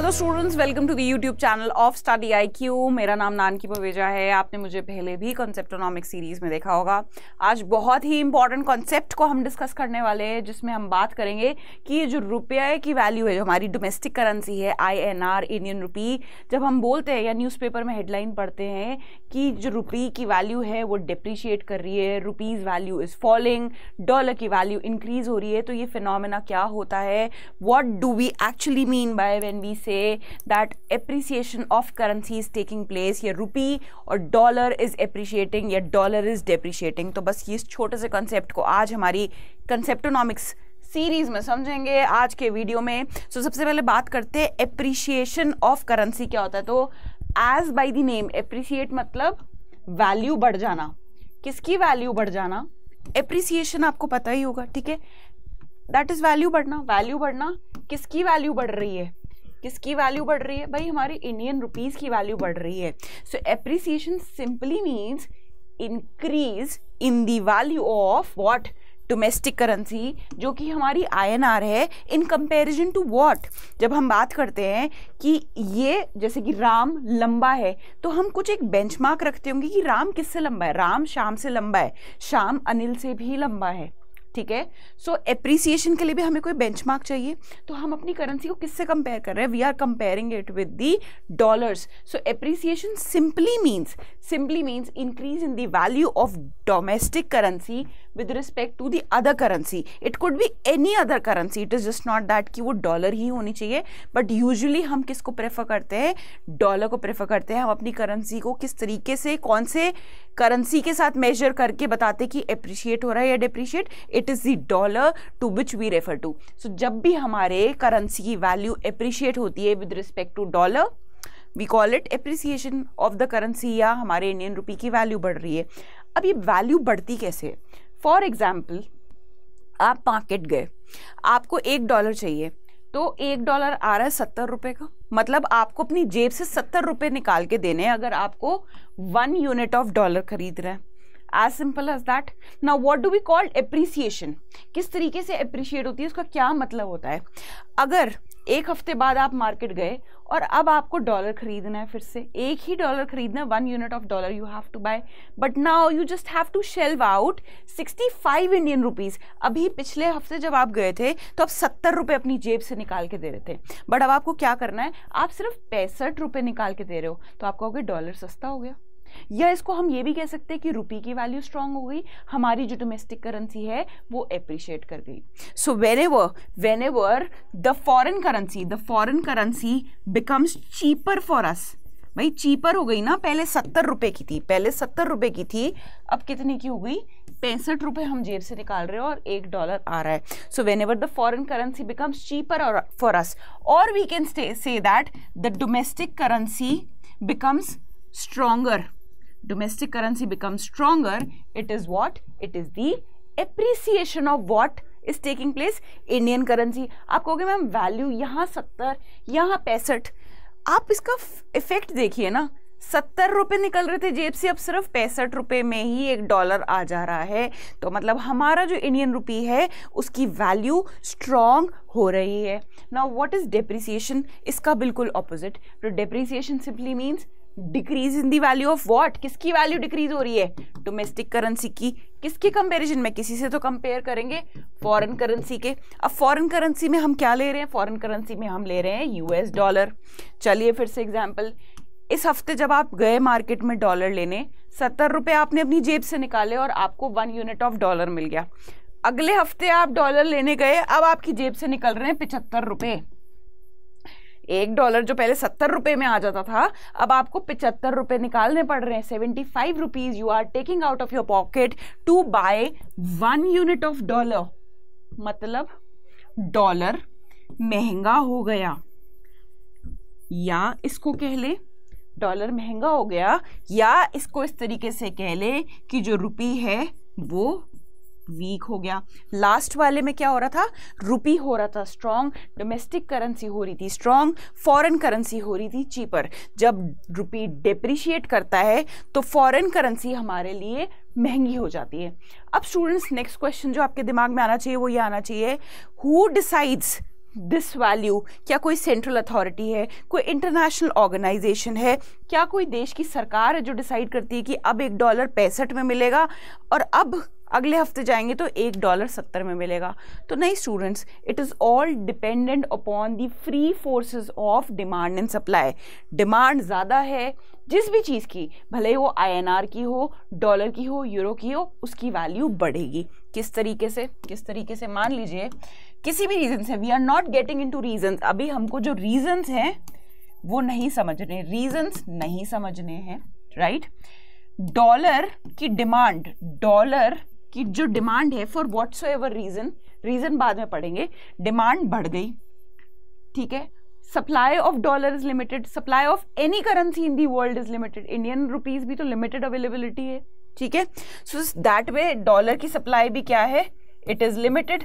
Hello students welcome to the YouTube channel of study Q मेरा नाम नानकी पवेजा है आपने मुझे पहले भी कॉन्सेप्टोनॉमिक सीरीज़ में देखा होगा आज बहुत ही इंपॉर्टेंट कॉन्सेप्ट को हम डिस्कस करने वाले हैं जिसमें हम बात करेंगे कि ये जो रुपये की वैल्यू है जो हमारी डोमेस्टिक करेंसी है आर इंडियन रुपी जब हम बोलते हैं या न्यूज़पेपर में हेडलाइन पढ़ते हैं कि जो रुपी की वैल्यू है वो डिप्रिशिएट कर रही है rupees value is falling dollar की वैल्यू इंक्रीज़ हो रही है तो ये फिनमिना क्या होता है what do we actually mean by when we say say that appreciation of currency is taking place या रुपी और डॉलर इज appreciating या डॉलर इज डेप्रिशिएटिंग तो बस ये इस छोटे से कॉन्सेप्ट को आज हमारी कंसेप्टोनॉमिक्स सीरीज में समझेंगे आज के वीडियो में सो so, सबसे पहले बात करते हैं एप्रिशिएशन ऑफ करेंसी क्या होता है तो as by the name appreciate मतलब वैल्यू बढ़ जाना किसकी वैल्यू बढ़ जाना एप्रिसिएशन आपको पता ही होगा ठीक है दैट इज़ वैल्यू बढ़ना वैल्यू बढ़ना किसकी वैल्यू बढ़ रही है किसकी वैल्यू बढ़ रही है भाई हमारी इंडियन रुपीज़ की वैल्यू बढ़ रही है so appreciation simply means increase in the value of what domestic currency जो कि हमारी आई एन आर है इन कंपेरिजन टू वॉट जब हम बात करते हैं कि ये जैसे कि राम लंबा है तो हम कुछ एक बेंच मार्क रखते होंगे कि राम किससे लंबा है राम शाम से लंबा है शाम अनिल से भी लंबा है ठीक है सो एप्रिसिएशन के लिए भी हमें कोई बेंचमार्क चाहिए तो हम अपनी करेंसी को किससे कंपेयर कर रहे हैं we are comparing it with the dollars so appreciation simply means simply means increase in value value of domestic currency with respect to the other currency it could be any other currency it is just not that कि वो dollar ही होनी चाहिए but usually हम किस को prefer करते हैं dollar को प्रेफर करते हैं हम अपनी करेंसी को किस तरीके से कौन से करेंसी के साथ मेजर करके बताते कि अप्रिशिएट हो रहा है या depreciate it is the dollar to which we refer to so जब भी हमारे करेंसी की वैल्यू अप्रिशिएट होती है with respect to dollar we call it appreciation of the currency या हमारे इंडियन रुपी की वैल्यू बढ़ रही है अब ये वैल्यू बढ़ती कैसे फॉर एग्जाम्पल आप मार्केट गए आपको एक डॉलर चाहिए तो एक डॉलर आ रहा है सत्तर रुपये का मतलब आपको अपनी जेब से सत्तर रुपये निकाल के देने हैं अगर आपको वन यूनिट ऑफ डॉलर खरीद रहे हैं एज सिंपल एज दैट ना what do we called appreciation किस तरीके से अप्रिशिएट होती है उसका क्या मतलब होता है अगर एक हफ्ते बाद आप मार्केट गए और अब आपको डॉलर खरीदना है फिर से एक ही डॉलर खरीदना one unit of dollar you have to buy but now you just have to shell out sixty five Indian rupees अभी पिछले हफ्ते जब आप गए थे तो आप सत्तर रुपये अपनी जेब से निकाल के दे रहे थे बट अब आपको क्या करना है आप सिर्फ पैंसठ रुपये निकाल के दे रहे हो तो आप कहोगे डॉलर सस्ता हो गया या इसको हम ये भी कह सकते हैं कि रुपी की वैल्यू स्ट्रांग हो गई हमारी जो डोमेस्टिक करेंसी है वो एप्रिशिएट कर गई so whenever whenever the foreign currency the foreign currency becomes cheaper for us भाई चीपर हो गई ना पहले सत्तर रुपए की थी पहले सत्तर रुपए की थी अब कितने की हो गई पैंसठ रुपए हम जेब से निकाल रहे हो और एक डॉलर आ रहा है so whenever the foreign currency becomes cheaper for us और we can say that the domestic currency becomes stronger domestic currency becomes stronger it is what it is the appreciation of what is taking place indian currency आप कहोगे ma'am value यहाँ सत्तर यहाँ पैंसठ आप इसका effect देखिए ना सत्तर रुपये निकल रहे थे जेब से अब सिर्फ पैंसठ रुपये में ही एक डॉलर आ जा रहा है तो मतलब हमारा जो इंडियन रुपी है उसकी वैल्यू स्ट्रॉन्ग हो रही है ना व्हाट इज़ डेप्रिसिएशन इसका बिल्कुल ऑपोजिट तो depreciation simply means decrease in the value of what किसकी वैल्यू डिक्रीज हो रही है डोमेस्टिक करेंसी की किसके कंपेरिजन में किसी से तो कंपेयर करेंगे फॉरेन करेंसी के अब फॉरेन करेंसी में हम क्या ले रहे हैं फॉरेन करेंसी में हम ले रहे हैं यूएस डॉलर चलिए फिर से एग्जांपल इस हफ्ते जब आप गए मार्केट में डॉलर लेने सत्तर रुपये आपने अपनी जेब से निकाले और आपको वन यूनिट ऑफ डॉलर मिल गया अगले हफ्ते आप डॉलर लेने गए अब आपकी जेब से निकल रहे हैं पिछहत्तर रुपये एक डॉलर जो पहले सत्तर रुपए में आ जाता था अब आपको पिचहत्तर रुपए निकालने पड़ रहे हैं seventy five rupees you are taking out of your pocket to buy one unit of dollar मतलब डॉलर महंगा हो गया या इसको कह ले डॉलर महंगा हो गया या इसको इस तरीके से कह ले कि जो रुपी है वो वीक हो गया लास्ट वाले में क्या हो रहा था रुपी हो रहा था स्ट्रांग डोमेस्टिक करेंसी हो रही थी स्ट्रांग फॉरेन करेंसी हो रही थी चीपर जब रुपी डिप्रिशिएट करता है तो फॉरेन करेंसी हमारे लिए महंगी हो जाती है अब स्टूडेंट्स नेक्स्ट क्वेश्चन जो आपके दिमाग में आना चाहिए वो ये आना चाहिए हु डिसाइड्स दिस वैल्यू क्या कोई सेंट्रल अथॉरिटी है कोई इंटरनेशनल ऑर्गेनाइजेशन है क्या कोई देश की सरकार है जो डिसाइड करती है कि अब एक डॉलर पैंसठ में मिलेगा और अब अगले हफ्ते जाएंगे तो एक डॉलर सत्तर में मिलेगा तो नहीं students it is all dependent upon the free forces of demand and supply demand ज़्यादा है जिस भी चीज़ की भले वो आईएनआर की हो डॉलर की हो यूरो की हो उसकी वैल्यू बढ़ेगी किस तरीके से किस तरीके से मान लीजिए किसी भी रीजन से we are not getting into reason अभी हमको जो रीजन्स हैं वो नहीं समझने रीजन्स नहीं समझने हैं राइट डॉलर की डिमांड डॉलर की जो डिमांड है for whatsoever reason reason बाद में पढ़ेंगे डिमांड बढ़ गई ठीक है supply of dollar is limited supply of any currency in the world is limited Indian rupees भी तो लिमिटेड अवेलेबिलिटी है ठीक है सो दैट वे डॉलर की सप्लाई भी क्या है इट इज लिमिटेड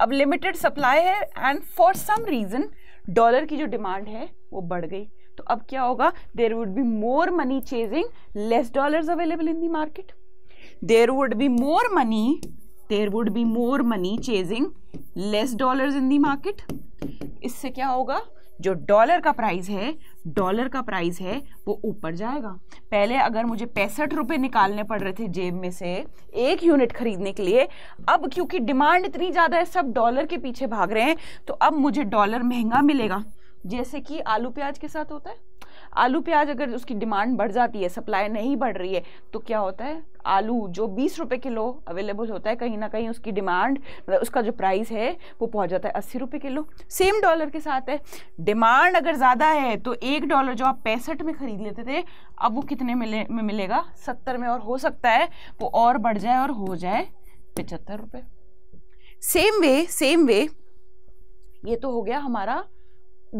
अब लिमिटेड सप्लाई है and for some reason dollar की जो डिमांड है वो बढ़ गई तो अब क्या होगा there would be more money chasing less dollars available in the market there would be more money there would be more money chasing less dollars in the market इससे क्या होगा जो डॉलर का प्राइस है डॉलर का price है वो ऊपर जाएगा पहले अगर मुझे पैंसठ रुपये निकालने पड़ रहे थे जेब में से एक यूनिट खरीदने के लिए अब क्योंकि डिमांड इतनी ज़्यादा है सब डॉलर के पीछे भाग रहे हैं तो अब मुझे डॉलर महंगा मिलेगा जैसे कि आलू प्याज के साथ होता है आलू प्याज अगर उसकी डिमांड बढ़ जाती है सप्लाई नहीं बढ़ रही है तो क्या होता है आलू जो बीस रुपये किलो अवेलेबल होता है कहीं ना कहीं उसकी डिमांड मतलब उसका जो प्राइस है वो पहुंच जाता है अस्सी रुपये किलो सेम डॉलर के साथ है डिमांड अगर ज़्यादा है तो एक डॉलर जो आप पैंसठ में ख़रीद लेते थे अब वो कितने मिले में मिलेगा सत्तर में और हो सकता है वो और बढ़ जाए और हो जाए पचहत्तर रुपये सेम वे सेम वे ये तो हो गया हमारा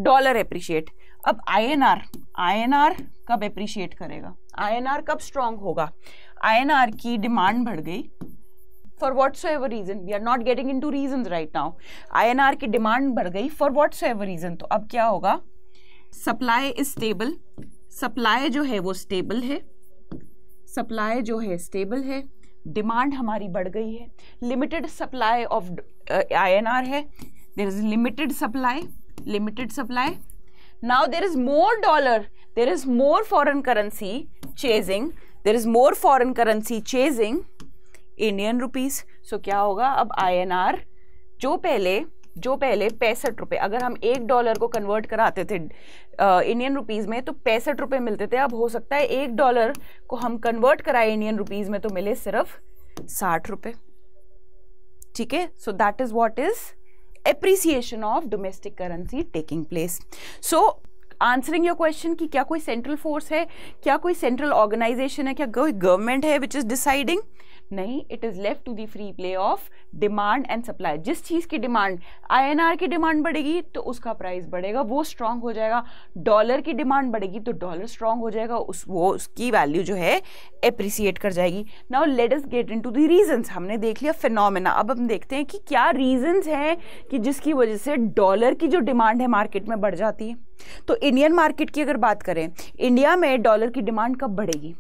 डॉलर अप्रिशिएट अब आई आईएनआर कब एप्रिशिएट करेगा आईएनआर कब स्ट्रांग होगा आईएनआर की डिमांड बढ़ गई for whatsoever reason we are not getting into reason right now I की डिमांड बढ़ गई for whatsoever reason तो अब क्या होगा सप्लाई इज स्टेबल सप्लाई जो है वो स्टेबल है सप्लाई जो है स्टेबल है डिमांड हमारी बढ़ गई है limited supply of I N R है there is limited supply limited supply now there is more dollar there is more foreign currency chasing there is more foreign currency chasing indian rupees so क्या होगा अब INR जो पहले जो पहले पैंसठ रुपये अगर हम एक डॉलर को कन्वर्ट कराते थे इंडियन रुपीज़ में तो पैंसठ रुपये मिलते थे अब हो सकता है एक डॉलर को हम कन्वर्ट कराए इंडियन रुपीज़ में तो मिले सिर्फ साठ रुपये ठीक है so that is what is appreciation of domestic currency taking place so answering your question कि क्या कोई सेंट्रल फोर्स है क्या कोई सेंट्रल ऑर्गेनाइजेशन है क्या कोई गवर्नमेंट है विच इज डिसाइडिंग नहीं it is left to the free play of demand and supply जिस चीज़ की डिमांड आईएनआर की डिमांड बढ़ेगी तो उसका प्राइस बढ़ेगा वो स्ट्रांग हो जाएगा डॉलर की डिमांड बढ़ेगी तो डॉलर स्ट्रांग हो जाएगा उस वो उसकी वैल्यू जो है अप्रिसिएट कर जाएगी now let is get into the reasons हमने देख लिया फिनोमिना अब हम देखते हैं कि क्या रीजन्स हैं कि जिसकी वजह से डॉलर की जो डिमांड है मार्केट में बढ़ जाती है तो इंडियन मार्केट की अगर बात करें इंडिया में डॉलर की डिमांड कब बढ़ेगी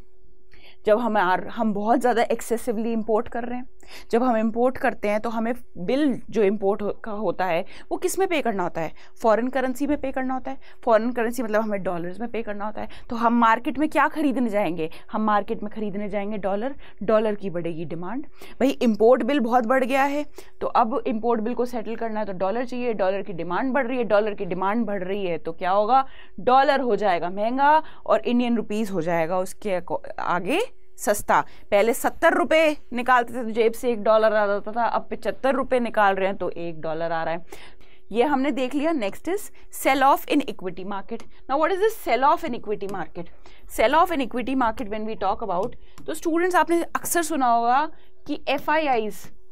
जब हम हम बहुत ज़्यादा एक्सेसिवली इम्पोर्ट कर रहे हैं जब हम इम्पोर्ट करते हैं तो हमें बिल जो इम्पोर्ट हो, का होता है वो किस में पे करना होता है फॉरेन करेंसी में पे करना होता है फॉरेन करेंसी मतलब हमें डॉलर्स में पे करना होता है तो हम मार्केट में क्या खरीदने जाएंगे हम मार्केट में खरीदने जाएंगे डॉलर डॉलर की बढ़ेगी डिमांड भाई इम्पोर्ट बिल बहुत बढ़ गया है तो अब इम्पोर्ट बिल को सेटल करना है तो डॉलर चाहिए डॉलर की डिमांड बढ़ रही है डॉलर की डिमांड बढ़ रही है तो क्या होगा डॉलर हो जाएगा महंगा और इंडियन रुपीज़ हो जाएगा उसके आगे सस्ता पहले सत्तर रुपये निकालते थे तो जेब से एक डॉलर आ जाता था अब पचहत्तर रुपये निकाल रहे हैं तो एक डॉलर आ रहा है ये हमने देख लिया next is sell off in equity market now what is the sell off in equity market sell off in equity market when we talk about तो स्टूडेंट्स आपने अक्सर सुना होगा कि एफ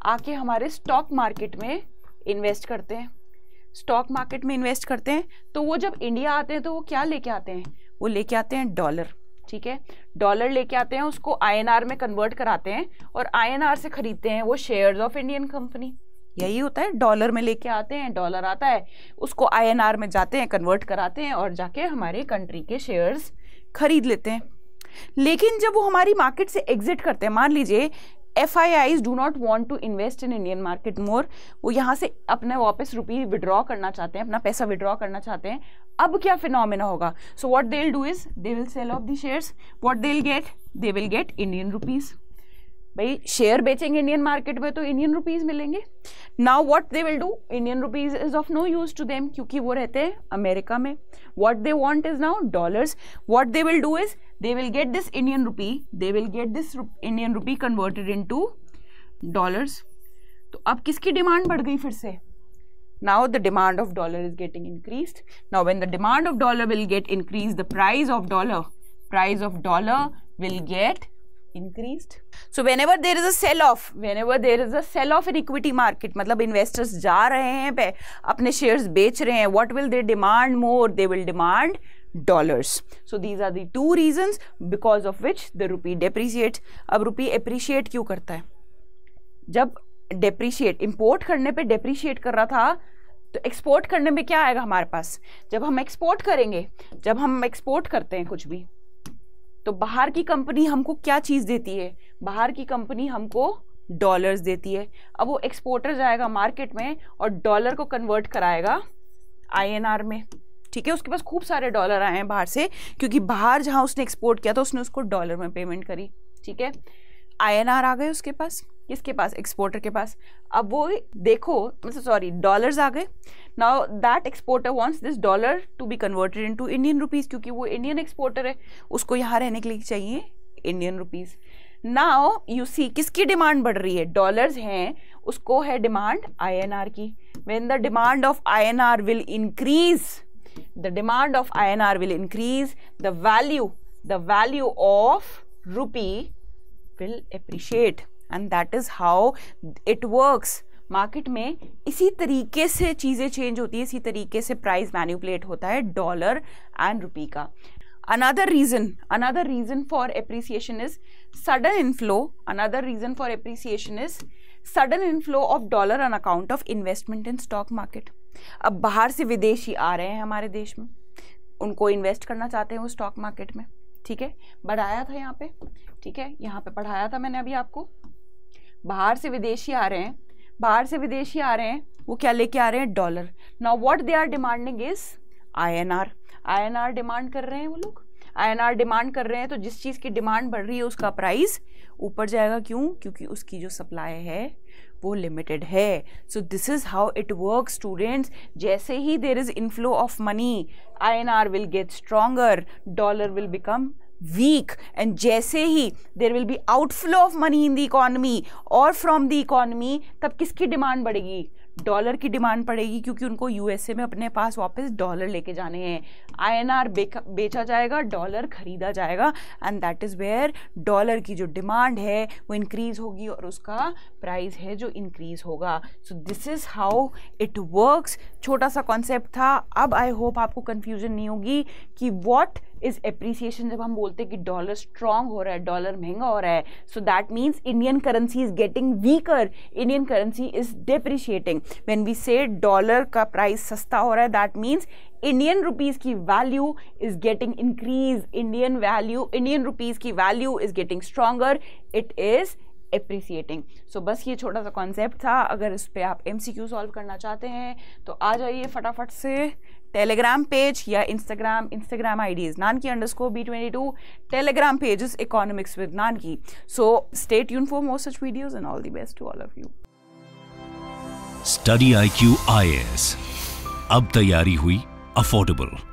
आके हमारे स्टॉक मार्केट में इन्वेस्ट करते हैं स्टॉक मार्केट में इन्वेस्ट करते हैं तो वो जब इंडिया आते हैं तो वो क्या लेके आते हैं वो लेके आते हैं डॉलर ठीक है डॉलर लेके आते हैं उसको आईएनआर में कन्वर्ट कराते हैं और आईएनआर से खरीदते हैं वो शेयर्स ऑफ इंडियन कंपनी यही होता है डॉलर में लेके आते हैं डॉलर आता है उसको आईएनआर में जाते हैं कन्वर्ट कराते हैं और जाके हमारे कंट्री के शेयर्स खरीद लेते हैं लेकिन जब वो हमारी मार्केट से एग्जिट करते हैं मान लीजिए F I Is do not want to invest in Indian market more वो यहाँ से अपने वापस रुपये विड्रॉ करना चाहते हैं अपना पैसा विड्रॉ करना चाहते हैं अब क्या फिनोमिना होगा so what they do is they will sell off the shares what they will get they will get Indian rupees भाई शेयर बेचेंगे इंडियन मार्केट में तो इंडियन रुपीज़ मिलेंगे now what they will do Indian rupees is of no use to them क्योंकि वो रहते हैं America में what they want is now dollars what they will do is they will get this Indian rupee they will get this Indian rupee converted into dollars तो अब किसकी demand बढ़ गई फिर से now the demand of dollar is getting increase now when the demand of dollar will get increase the price of dollar price of dollar will get increased so whenever there is a sell off whenever there is a sell off in equity market मतलब investors जा रहे हैं पे अपने shares बेच रहे हैं what will they demand more they will demand dollars so these are the two reasons because of which the rupee depreciate. अब rupee appreciate क्यों करता है जब depreciate import करने पे depreciate कर रहा था तो एक्सपोर्ट करने में क्या आएगा हमारे पास जब हम एक्सपोर्ट करेंगे जब हम एक्सपोर्ट करते हैं कुछ भी तो बाहर की कंपनी हमको क्या चीज़ देती है बाहर की कंपनी हमको डॉलर्स देती है अब वो एक्सपोर्टर जाएगा मार्केट में और डॉलर को कन्वर्ट कराएगा आईएनआर में ठीक है उसके पास खूब सारे डॉलर आए हैं बाहर से क्योंकि बाहर जहाँ उसने एक्सपोर्ट किया था उसने उसको डॉलर में पेमेंट करी ठीक है आईएनआर आ गए उसके पास किसके पास एक्सपोर्टर के पास अब वो देखो मतलब सॉरी डॉलर्स आ गए now that exporter wants this dollar to be converted into Indian rupees क्योंकि वो इंडियन एक्सपोर्टर है उसको यहाँ रहने के लिए चाहिए Indian rupees now you see किसकी डिमांड बढ़ रही है डॉलर्स हैं उसको है डिमांड आईएनआर की when the demand of INR will increase of I N R will increase the value the value of rupee people appreciate and that is how it works market में इसी तरीके से चीज़ें change होती है इसी तरीके से प्राइस मैन्युपुलेट होता है डॉलर एंड रुपी का another reason another reason for appreciation is sudden inflow another reason for appreciation is sudden inflow of dollar on account of investment in stock market अब बाहर से विदेशी आ रहे हैं हमारे देश में उनको इन्वेस्ट करना चाहते हैं वो स्टॉक मार्केट में ठीक है बढ़ाया था यहाँ पे ठीक है यहाँ पे पढ़ाया था मैंने अभी आपको बाहर से विदेशी आ रहे हैं बाहर से विदेशी आ रहे हैं वो क्या लेके आ रहे हैं dollar now what they are demanding is INR INR demand कर रहे हैं वो लोग आई डिमांड कर रहे हैं तो जिस चीज़ की डिमांड बढ़ रही है उसका प्राइस ऊपर जाएगा क्यों क्योंकि उसकी जो सप्लाई है वो लिमिटेड है so this is how it work students जैसे ही there is inflow of money R will get stronger dollar will become weak and जैसे ही there will be outflow of money in the economy और from the economy तब किसकी demand बढ़ेगी dollar की demand पड़ेगी क्योंकि उनको यूएसए में अपने पास वापस डॉलर लेके जाने हैं आईएनआर बेचा जाएगा डॉलर खरीदा जाएगा and that is where dollar की जो डिमांड है वो इंक्रीज़ होगी और उसका प्राइस है जो इंक्रीज़ होगा so this is how it works छोटा सा कॉन्सेप्ट था अब आई होप आपको कन्फ्यूजन नहीं होगी कि वॉट इज एप्रिसिएशन जब हम बोलते हैं कि डॉलर स्ट्रांग हो रहा है डॉलर महंगा हो रहा है so that means Indian currency is getting weaker Indian currency is depreciating when we say dollar का प्राइस सस्ता हो रहा है दैट मीन्स इंडियन रुपीज़ की value is getting increase Indian value Indian rupees की value is getting stronger it is appreciating so बस ये छोटा सा कॉन्सेप्ट था अगर इस पर आप एम सॉल्व करना चाहते हैं तो आ जाइए फटाफट से टेलीग्राम पेज या इंस्टाग्राम इंस्टाग्राम आई डीज नान की underscore B twenty two Telegram page is economics with की so stay tuned for more such videos and all the best to all of you study I Q I S अब तैयारी हुई affordable